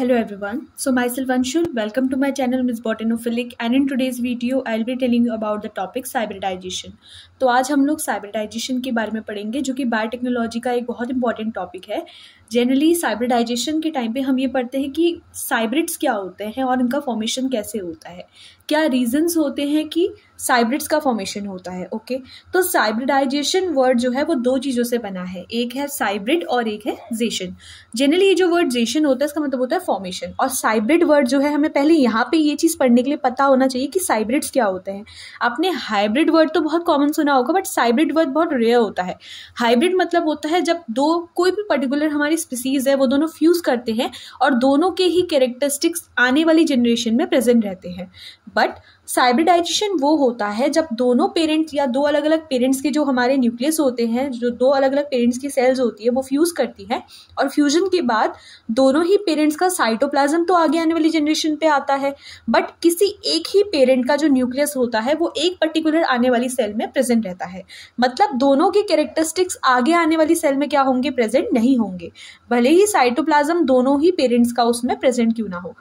Hello everyone, so myself Anshul, welcome to my channel Miss Botanophilic and in today's video I'll be telling you about the topic साइबरटाइजेशन तो आज हम लोग साइबरटाइजेशन के बारे में पढ़ेंगे जो कि biotechnology का एक बहुत important topic है जनरली साइब्रिडाइजेशन के टाइम पे हम ये पढ़ते हैं कि साइब्रिड्स क्या होते हैं और इनका फॉर्मेशन कैसे होता है क्या रीजंस होते हैं कि साइब्रिड्स का फॉर्मेशन होता है ओके तो साइब्रिडाइजेशन वर्ड जो है वो दो चीज़ों से बना है एक है साइब्रिड और एक है जेशन जनरली ये जो वर्ड जेशन होता है इसका मतलब होता है फॉर्मेशन और साइब्रिड वर्ड जो है हमें पहले यहाँ पे ये चीज़ पढ़ने के लिए पता होना चाहिए कि साइब्रिड्स क्या होते हैं आपने हाइब्रिड वर्ड तो बहुत कॉमन सुना होगा बट साइब्रिड वर्ड बहुत रेयर होता है हाइब्रिड मतलब होता है जब दो कोई भी पर्टिकुलर हमारी स्पीसीज है वो दोनों फ्यूज़ करते हैं और दोनों के ही कैरेक्टरिस्टिक्स आने वाली जनरेशन में प्रेजेंट रहते हैं बट साइब्रिडाइजेशन वो होता है जब दोनों पेरेंट्स या दो अलग अलग पेरेंट्स के जो हमारे न्यूक्लियस होते हैं जो दो अलग अलग पेरेंट्स की सेल्स होती है वो फ्यूज़ करती है और फ्यूज़न के बाद दोनों ही पेरेंट्स का साइटोप्लाज्म तो आगे आने वाली जनरेशन पे आता है बट किसी एक ही पेरेंट का जो न्यूक्लियस होता है वो एक पर्टिकुलर आने वाली सेल में प्रेजेंट रहता है मतलब दोनों के कैरेक्टरिस्टिक्स आगे आने वाली सेल में क्या होंगे प्रेजेंट नहीं होंगे भले ही साइटोप्लाज्म दोनों ही पेरेंट्स का उसमें प्रेजेंट क्यों ना हो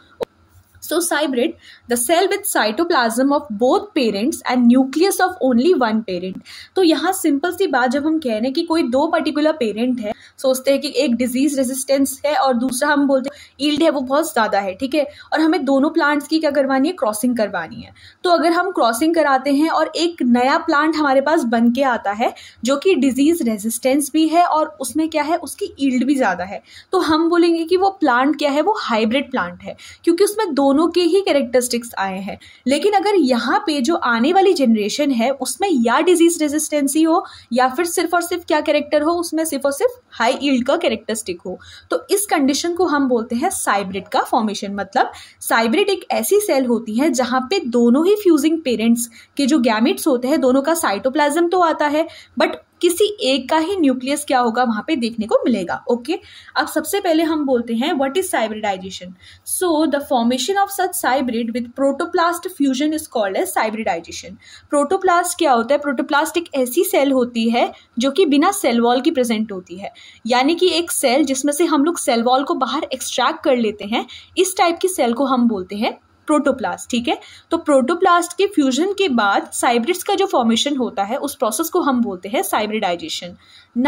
So cybrid, the cell with cytoplasm of both parents and nucleus of only one parent. तो यहाँ सिंपल सी बात जब हम कह रहे हैं कि कोई दो पर्टिकुलर पेरेंट है सोचते हैं कि एक डिजीज रेजिस्टेंस है और दूसरा हम बोलते हैं ईल्ड है वो बहुत ज़्यादा है ठीक है और हमें दोनों प्लांट्स की क्या करवानी है क्रॉसिंग करवानी है तो अगर हम क्रॉसिंग कराते हैं और एक नया प्लांट हमारे पास बन के आता है जो कि डिजीज रेजिस्टेंस भी है और उसमें क्या है उसकी ईल्ड भी ज़्यादा है तो हम बोलेंगे कि वो प्लांट क्या है वो हाइब्रिड प्लांट है क्योंकि उसमें दो दोनों के ही कैरेक्टरिस्टिक्स आए हैं लेकिन अगर यहाँ पे जो आने वाली जनरेशन है उसमें या डिजीज रेजिस्टेंसी हो या फिर सिर्फ और सिर्फ क्या कैरेक्टर हो उसमें सिर्फ और सिर्फ हाई ईल्ड का कैरेक्टरिस्टिक हो तो इस कंडीशन को हम बोलते हैं साइब्रिड का फॉर्मेशन मतलब साइब्रिड एक ऐसी सेल होती है जहाँ पे दोनों ही फ्यूजिंग पेरेंट्स के जो गैमिट्स होते हैं दोनों का साइटोप्लाज्म तो आता है बट किसी एक का ही न्यूक्लियस क्या होगा वहां पे देखने को मिलेगा ओके अब सबसे पहले हम बोलते हैं what is cybridization so the formation of such cybrid with protoplast fusion is called as cybridization protoplast क्या होता है प्रोटोप्लास्ट एक ऐसी सेल होती है जो कि बिना सेल वॉल की प्रेजेंट होती है यानी कि एक सेल जिसमें से हम लोग सेल वॉल को बाहर एक्सट्रैक्ट कर लेते हैं इस टाइप की सेल को हम बोलते हैं प्रोटोप्लास्ट ठीक है तो प्रोटोप्लास्ट के फ्यूजन के बाद साइब्रिड्स का जो फॉर्मेशन होता है उस प्रोसेस को हम बोलते हैं साइब्रिडाइजेशन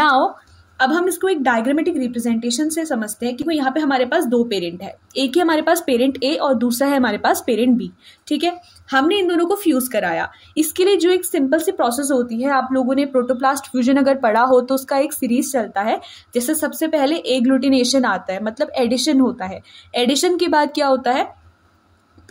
नाउ अब हम इसको एक डायग्रामेटिक रिप्रेजेंटेशन से समझते हैं कि यहाँ पे हमारे पास दो पेरेंट है एक ही हमारे पास पेरेंट ए और दूसरा है हमारे पास पेरेंट बी ठीक है हमने इन दोनों को फ्यूज कराया इसके लिए जो एक सिंपल सी प्रोसेस होती है आप लोगों ने प्रोटोप्लास्ट फ्यूजन अगर पढ़ा हो तो उसका एक सीरीज चलता है जैसे सबसे पहले एग्लूटिनेशन आता है मतलब एडिशन होता है एडिशन के बाद क्या होता है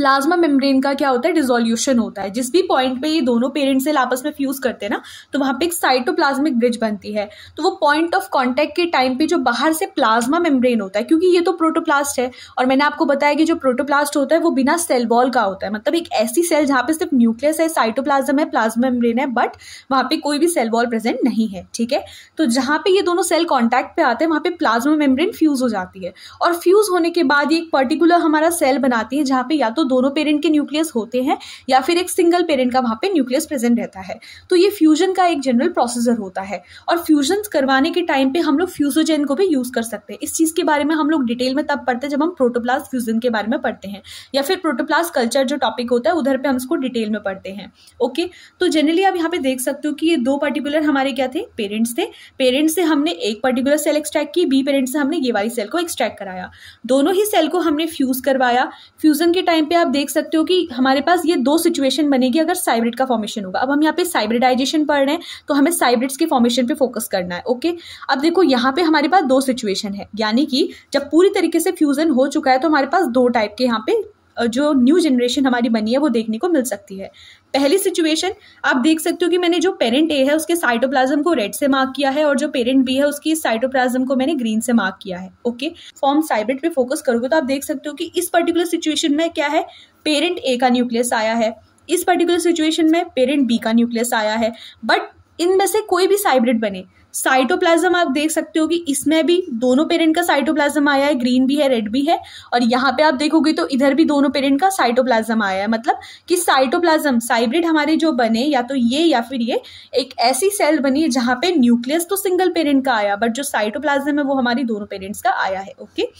प्लाज्मा मेम्ब्रेन का क्या होता है डिजोल्यूशन होता है जिस भी पॉइंट पे ये दोनों पेरेंट सेल आपस में फ्यूज करते हैं ना तो वहां पे एक साइटोप्लाज्मिक ब्रिज बनती है तो वो पॉइंट ऑफ कॉन्टेक्ट के टाइम पे जो बाहर से प्लाज्मा मेम्ब्रेन होता है क्योंकि ये तो प्रोटोप्लास्ट है और मैंने आपको बताया कि जो प्रोटोप्लास्ट होता है वो बिना सेल वॉल का होता है मतलब एक ऐसी सेल जहां पे सिर्फ न्यूक्लियस है साइटोप्लाज्म है प्लाज्मा मेम्ब्रेन है बट वहां पे कोई भी सेल वॉल प्रेजेंट नहीं है ठीक है तो जहां पे ये दोनों सेल कॉन्टेक्ट पे आते हैं वहां पे प्लाज्मा मेम्ब्रेन फ्यूज हो जाती है और फ्यूज होने के बाद ये एक पर्टिकुलर हमारा सेल बनाती है जहां पे या तो दोनों पेरेंट के न्यूक्लियस होते हैं या फिर एक सिंगल पेरेंट का वहां पे न्यूक्लियस प्रेजेंट रहता है तो ये फ्यूजन का एक जनरल प्रोसेसर होता है और फ्यूजन करवाने के टाइम पे हम लोग फ्यूजोजेन को भी यूज़ कर सकते हैं इस चीज़ के बारे में हम लोग डिटेल में तब पढ़ते हैं जब हम प्रोटोप्लास्ट फ्यूजन के बारे में पढ़ते हैं या फिर प्रोटोप्लास्ट कल्चर जो टॉपिक होता है उधर पे हम इसको डिटेल में पढ़ते हैं ओके तो जनरली आप यहाँ पे देख सकते हो कि ये दो पर्टिकुलर हमारे क्या थे पेरेंट्स थे पेरेंट्स से हमने एक पर्टिकुलर सेल एक्सट्रैक्ट की बी पेरेंट्स से हमने ये वाली सेल को एक्सट्रैक्ट कराया दोनों ही सेल को हमने फ्यूज करवाया फ्यूजन के टाइम पे आप देख सकते हो कि हमारे पास ये दो सिचुएशन बनेगी अगर साइब्रिड का फॉर्मेशन होगा अब हम यहाँ पे साइब्रिडाइजेशन पढ़ रहे हैं तो हमें साइब्रिड्स के फॉर्मेशन पे फोकस करना है ओके अब देखो यहाँ पे हमारे पास दो सिचुएशन है यानी कि जब पूरी तरीके से फ्यूजन हो चुका है तो हमारे पास दो टाइप के यहाँ पे जो न्यू जनरेशन हमारी बनी है वो देखने को मिल सकती है पहली सिचुएशन आप देख सकते हो कि मैंने जो पेरेंट ए है उसके साइटोप्लाज्म को रेड से मार्क किया है और जो पेरेंट बी है उसकी साइटोप्लाज्म को मैंने ग्रीन से मार्क किया है ओके फॉर्म साइब्रेट पे फोकस करोगे तो आप देख सकते हो कि इस पर्टिकुलर सिचुएशन में क्या है पेरेंट ए का न्यूक्लियस आया है इस पर्टिकुलर सिचुएशन में पेरेंट बी का न्यूक्लियस आया है बट इनमें से कोई भी साइब्रिड बने साइटोप्लाज्म आप देख सकते हो कि इसमें भी दोनों पेरेंट का साइटोप्लाज्म आया है ग्रीन भी है रेड भी है और यहाँ पे आप देखोगे तो इधर भी दोनों पेरेंट का साइटोप्लाज्म आया है मतलब कि साइटोप्लाज्म साइब्रिड हमारे जो बने या तो ये या फिर ये एक ऐसी सेल बनी है जहाँ पे न्यूक्लियस तो सिंगल पेरेंट का आया बट जो साइटोप्लाज्म है वो हमारी दोनों पेरेंट्स का आया है ओके okay?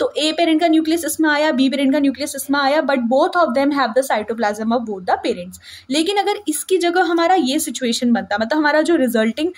तो ए पेरेंट का न्यूक्लियस इसमें आया बी पेरेंट का न्यूक्लियस इसमें आया but both of them have the cytoplasm of both the parents लेकिन अगर इसकी जगह हमारा ये सिचुएशन बनता मतलब हमारा जो रिजल्टिंग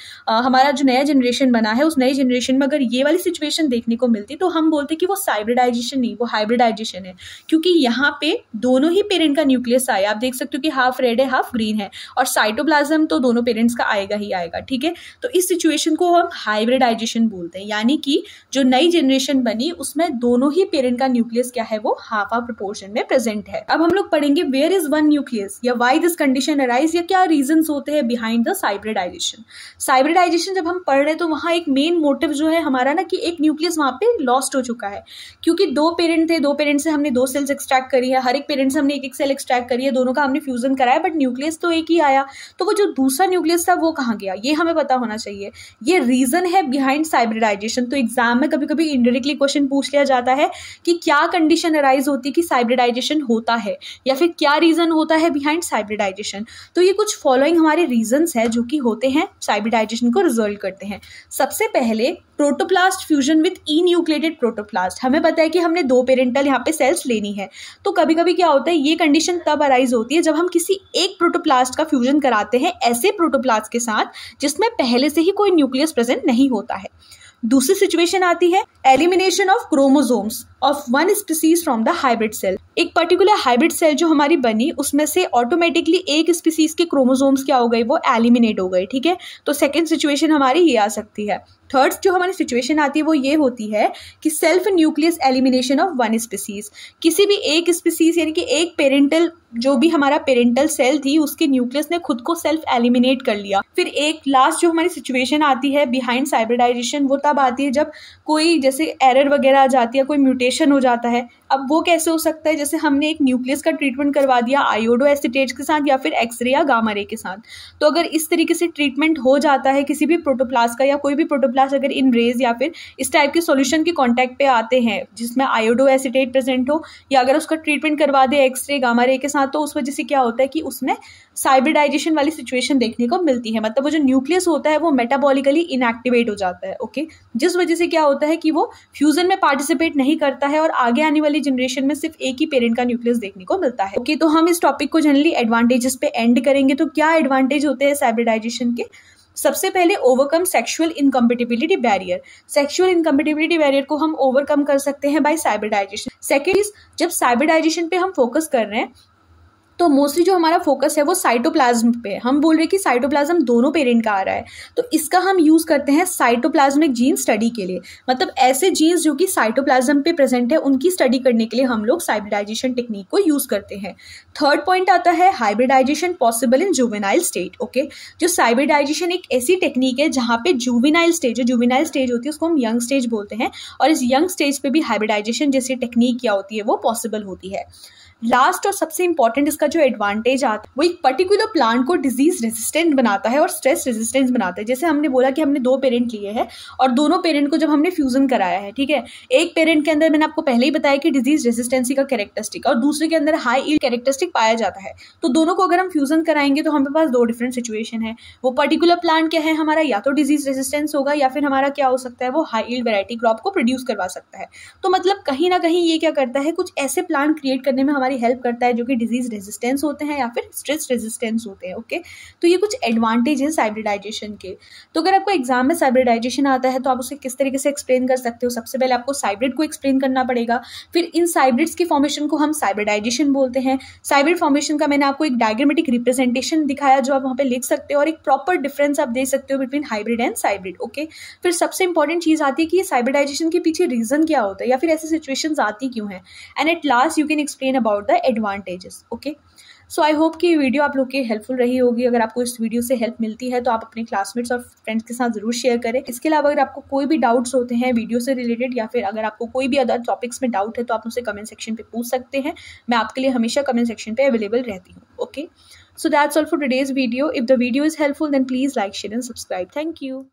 हमारा जो नया जनरेशन बना है उस नए जनरेशन में अगर ये वाली सिचुएशन देखने को मिलती तो हम बोलते कि वो साइब्रिडाइजेशन नहीं वो हाइब्रिडाइजेशन है क्योंकि यहाँ पे दोनों ही पेरेंट का न्यूक्लियस आया आप देख सकते हो कि हाफ रेड है हाफ ग्रीन है और साइटोप्लाज्म तो दोनों पेरेंट्स का आएगा ही आएगा ठीक है तो इस सिचुएशन को हम हाइब्रिडाइजेशन बोलते हैं यानी कि जो नई जनरेशन बनी उसमें दोनों ही पेरेंट का न्यूक्लियस क्या है वो हाफ आ प्रपोर्शन में प्रेजेंट है अब हम लोग पढ़ेंगे वेयर इज वन न्यूक्लियस या वाई दिस कंडीशन अराइज या क्या रीजन होते हैं बिहाइंड द साइब्रेडाइजेशन साइब्रेडाइजेशन जब हम पढ़ रहे हैं तो वहां एक मेन मोटिव जो है हमारा ना कि एक न्यूक्लियस वहां पे लॉस्ट हो चुका है क्योंकि दो पेरेंट थे दो पेरेंट से हमने दो सेल्स एक्सट्रैक्ट करी है हर एक पेरेंट से हमने एक एक सेल एक्सट्रैक्ट करी है दोनों का हमने फ्यूजन कराया बट न्यूक्लियस तो एक ही आया तो वो जो दूसरा न्यूक्लियस था वो कहाँ गया ये हमें पता होना चाहिए ये रीजन है बिहाइंड साइब्रेडाइजेशन तो एग्जाम में कभी कभी इनडायरेक्टली क्वेश्चन पूछ लिया जाता जाता है कि क्या कंडीशन अराइज होती है कि साइब्रिडाइजेशन होता है या फिर क्या रीज़न होता है बिहाइंड साइब्रिडाइजेशन तो ये कुछ फॉलोइंग हमारे रीजन्स है जो कि होते हैं साइब्रिडाइजेशन को रिजोल्व करते हैं सबसे पहले protoplast fusion with enucleated protoplast हमें पता है कि हमने दो पेरेंटल यहाँ पे सेल्स लेनी है तो कभी कभी क्या होता है ये कंडीशन तब अराइज होती है जब हम किसी एक प्रोटोप्लास्ट का फ्यूजन कराते हैं ऐसे प्रोटोप्लास्ट के साथ जिसमें पहले से ही कोई न्यूक्लियस प्रेजेंट नहीं होता है दूसरी सिचुएशन आती है elimination of chromosomes of one species from the hybrid cell एक पर्टिकुलर हाइब्रिड सेल जो हमारी बनी उसमें से ऑटोमेटिकली एक स्पीसीज के क्रोमोसोम्स क्या हो गए वो एलिमिनेट हो गए ठीक है तो सेकेंड सिचुएशन हमारी ये आ सकती है थर्ड जो हमारी सिचुएशन आती है वो ये होती है कि self nucleus elimination of one species किसी भी एक स्पीसीज यानी कि एक पेरेंटल जो भी हमारा पेरेंटल सेल थी उसके न्यूक्लियस ने खुद को सेल्फ एलिमिनेट कर लिया फिर एक लास्ट जो हमारी सिचुएशन आती है बिहाइंड साइब्रिडाइजेशन वो तब आती है जब कोई जैसे एरर वगैरह आ जाती है कोई म्यूटेशन हो जाता है अब वो कैसे हो सकता है जैसे हमने एक न्यूक्लियस का ट्रीटमेंट करवा दिया आयोडो एसिटेट के साथ या फिर एक्सरे या गामा रे के साथ तो अगर इस तरीके से ट्रीटमेंट हो जाता है किसी भी प्रोटोप्लास का या कोई भी प्रोटोप्लास अगर इन रेज या फिर इस टाइप के सोल्यूशन के कॉन्टैक्ट पे आते हैं जिसमें आयोडो एसिटेट प्रेजेंट हो या अगर उसका ट्रीटमेंट करवा दे एक्सरे गामा रे के साथ तो उस वजह से क्या होता है कि उसमें साइबरडाइजेशन वाली सिचुएशन देखने को मिलती है मतलब वो जो न्यूक्लियस होता है वो मेटाबॉलिकली इनएक्टिवेट हो जाता है ओके जिस वजह से क्या होता है कि वो फ्यूजन में पार्टिसिपेट नहीं करता है और आगे आने वाली जनरेशन में सिर्फ एक ही पेरेंट का न्यूक्लियस देखने को मिलता है ओके okay, तो हम इस टॉपिक को जनरली एडवांटेजेस पे एंड करेंगे तो क्या एडवांटेज होते हैं साइब्रिडाइजेशन के सबसे पहले overcome sexual incompatibility barrier sexual incompatibility barrier को हम ओवरकम कर सकते हैं बाय साइबरडाइजेशन सेकेंड इज जब साइबरडाइजेशन पे हम फोकस कर रहे हैं तो मोस्टली जो हमारा फोकस है वो साइटोप्लाज्म पे हम बोल रहे हैं कि साइटोप्लाज्म दोनों पेरेंट का आ रहा है तो इसका हम यूज़ करते हैं साइटोप्लाज्मिक जीन स्टडी के लिए मतलब ऐसे जीन्स जो कि साइटोप्लाज्म पे प्रेजेंट है उनकी स्टडी करने के लिए हम लोग साइब्रिडाइजेशन टेक्निक को यूज़ करते हैं थर्ड पॉइंट आता है hybridization possible in juvenile state okay जो साइब्रिडाइजेशन एक ऐसी टेक्निक है जहाँ पे जुवेनाइल स्टेज जो जुवेनाइल स्टेज होती है उसको हम यंग स्टेज बोलते हैं और इस यंग स्टेज पे भी हाइब्रिडाइजेशन जैसी टेक्निक क्या होती है वो पॉसिबल होती है लास्ट और सबसे इंपॉर्टेंट इसका जो एडवांटेज आता है वो एक पर्टिकुलर प्लांट को डिजीज रेजिस्टेंट बनाता है और स्ट्रेस रेजिस्टेंस बनाता है जैसे हमने बोला कि हमने दो पेरेंट लिए हैं और दोनों पेरेंट को जब हमने फ्यूजन कराया है ठीक है एक पेरेंट के अंदर मैंने आपको पहले ही बताया कि डिजीज रेजिस्टेंसी का कैरेक्टरिस्टिक और दूसरे के अंदर हाई ईल कैरेक्टरिस्टिक पाया जाता है तो दोनों को अगर हम फ्यूजन कराएंगे तो हमारे पास दो डिफरेंट सिचुएशन है वो पर्टिकुलर प्लांट क्या है हमारा या तो डिजीज रेजिस्टेंस होगा या फिर हमारा क्या हो सकता है वो हाई ईल्ड वेराइटी क्रॉप को प्रोड्यूस करवा सकता है तो मतलब कहीं ना कहीं ये क्या करता है कुछ ऐसे प्लांट क्रिएट करने में हमारे हमारी हेल्प करता है जो कि डिजीज रेजिस्टेंस होते हैं या फिर स्ट्रेस रेजिस्टेंस होते हैं ओके तो ये कुछ एडवांटेज हैं साइब्रिडाइजेशन के तो अगर आपको एग्जाम में साइब्रिडाइजेशन आता है तो आप उसे किस तरीके से एक्सप्लेन कर सकते हो सबसे पहले आपको साइब्रिड को एक्सप्लेन करना पड़ेगा फिर इन साइब्रिड्स की फॉर्मेशन को हम साइब्रिडाइजेशन बोलते हैं साइब्रिड फॉर्मेशन का मैंने आपको एक डायग्रामेटिक रिप्रेजेंटेशन दिखाया जो आप वहाँ पे लिख सकते हो और एक प्रॉपर डिफरेंस आप दे सकते हो between hybrid and cybrid okay फिर सबसे इंपॉर्टेंट चीज़ आती है कि साइब्रिडाइजेशन के पीछे रीज़न क्या होता है या फिर ऐसी सिचुएशन आती क्यों है and at last you can explain about about the advantages okay so I hope कि वीडियो आप लोग की हेल्पफुल रही होगी अगर आपको इस वीडियो से हेल्प मिलती है तो आप अपने क्लासमेट्स और फ्रेंड्स के साथ जरूर शेयर करें इसके अलावा अगर आपको कोई भी डाउट्स होते हैं वीडियो से रिलेटेड या फिर अगर आपको कोई भी अदर टॉपिक्स में डाउट है तो आप उसे कमेंट सेक्शन पे पूछ सकते हैं मैं आपके लिए हमेशा कमेंट सेक्शन पे अवेलेबल रहती हूँ okay so that's all for today's video if the video is helpful then please like share and subscribe thank you